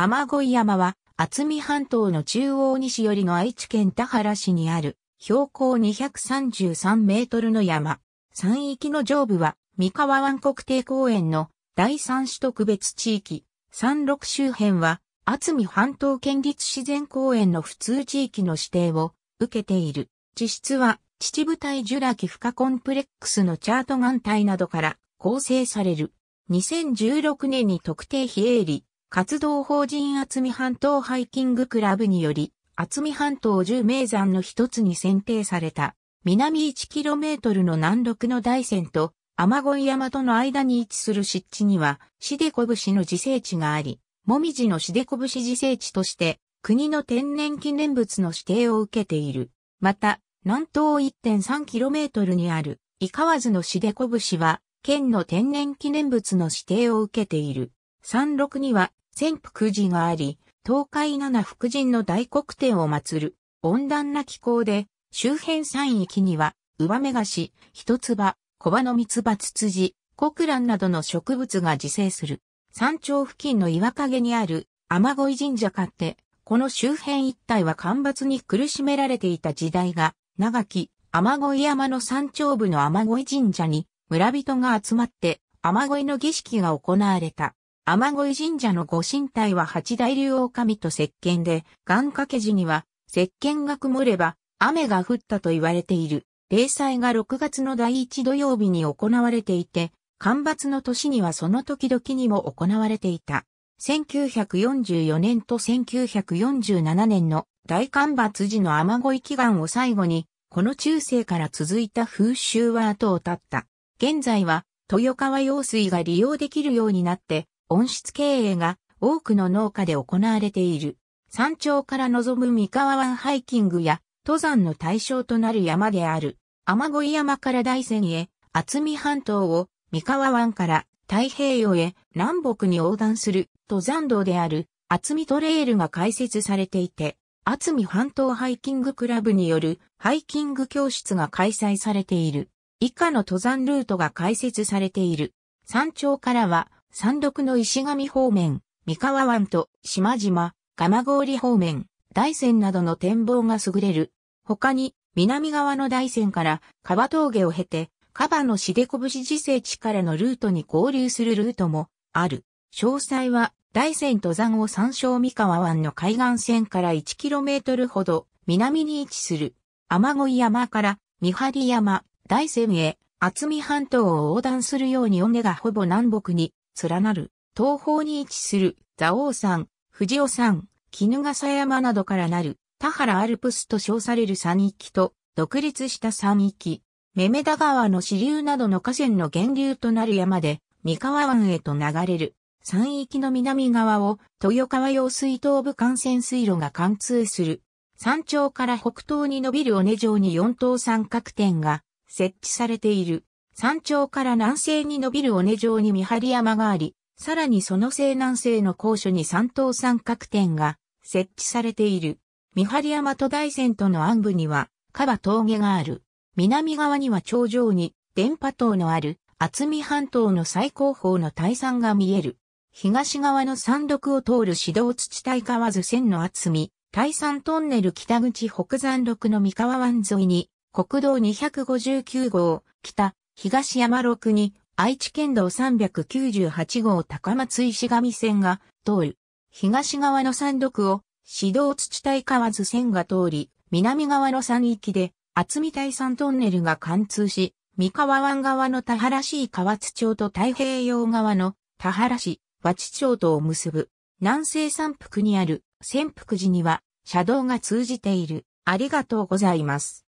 雨乞山は、厚見半島の中央西寄りの愛知県田原市にある、標高233メートルの山。山域の上部は、三河湾国定公園の第三種特別地域、山麓周辺は、厚見半島県立自然公園の普通地域の指定を受けている。地質は、秩父対ジュラキ負荷コンプレックスのチャート岩体などから構成される。2016年に特定非営利活動法人厚見半島ハイキングクラブにより、厚見半島10名山の一つに選定された、南 1km の南麓の大山と、雨乞山との間に位置する湿地には、シデコブシの自生地があり、もみじのシデコブシ自生地として、国の天然記念物の指定を受けている。また、南東 1.3km にある、伊河津のシデコブシは、県の天然記念物の指定を受けている。山麓には、千福寺があり、東海七福神の大黒天を祀る。温暖な気候で、周辺山域には、ウバメガシ、ヒトツバ、コバノミツバツツジ、コクランなどの植物が自生する。山頂付近の岩陰にある、雨乞神社かって、この周辺一帯は干ばつに苦しめられていた時代が、長き、雨乞山の山頂部の雨乞神社に、村人が集まって、雨乞の儀式が行われた。天乞神社のご神体は八大竜狼神と石鹸で、願掛け時には、石鹸が曇れば、雨が降ったと言われている。例祭が6月の第一土曜日に行われていて、干ばつの年にはその時々にも行われていた。1944年と1947年の大干ばつ時の雨乞祈願を最後に、この中世から続いた風習は後を絶った。現在は、豊川用水が利用できるようになって、温室経営が多くの農家で行われている。山頂から望む三河湾ハイキングや登山の対象となる山である。天乞山から大山へ、厚見半島を三河湾から太平洋へ南北に横断する登山道である厚見トレイルが開設されていて、厚見半島ハイキングクラブによるハイキング教室が開催されている。以下の登山ルートが開設されている。山頂からは山麓の石神方面、三河湾と島々、蒲郡方面、大山などの展望が優れる。他に、南側の大山から川峠を経て、カバのしでこぶし自生地からのルートに合流するルートもある。詳細は、大山登山を参照三河湾の海岸線から 1km ほど南に位置する。雨乞山から三張山、大山へ、厚見半島を横断するように尾根がほぼ南北に連なる、東方に位置する、蔵王山、富士尾山、絹笠山などからなる、田原アルプスと称される山域と、独立した山域、メメダ川の支流などの河川の源流となる山で、三河湾へと流れる、山域の南側を、豊川用水東部幹線水路が貫通する。山頂から北東に伸びる尾根城に4等三角点が設置されている。山頂から南西に伸びる尾根状に見張り山があり、さらにその西南西の高所に三島三角点が設置されている。見張山と大山との暗部には、川峠がある。南側には頂上に、電波塔のある、厚見半島の最高峰の大山が見える。東側の山麓を通る指導土帯河津線の厚み、大山トンネル北口北山麓の三河湾沿いに、国道259号、北、東山6に愛知県道398号高松石上線が通る。東側の山麓を市道土帯河津線が通り、南側の山域で厚見帯山トンネルが貫通し、三河湾側の田原市河津町と太平洋側の田原市和地町とを結ぶ。南西山腹にある潜腹寺には車道が通じている。ありがとうございます。